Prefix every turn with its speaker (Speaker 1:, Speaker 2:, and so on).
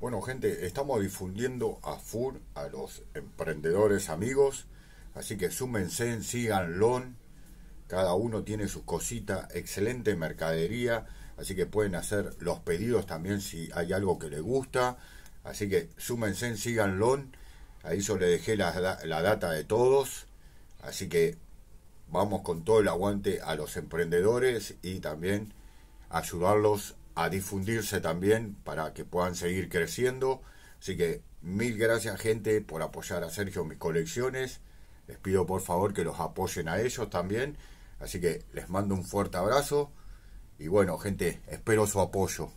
Speaker 1: Bueno, gente, estamos difundiendo a Fur a los emprendedores amigos, así que súmense, síganlo. Cada uno tiene sus cositas, excelente mercadería, así que pueden hacer los pedidos también si hay algo que les gusta. Así que súmense, síganlo. Ahí solo le dejé la, la data de todos, así que vamos con todo el aguante a los emprendedores y también ayudarlos a difundirse también para que puedan seguir creciendo. Así que mil gracias gente por apoyar a Sergio en mis colecciones. Les pido por favor que los apoyen a ellos también. Así que les mando un fuerte abrazo. Y bueno, gente, espero su apoyo.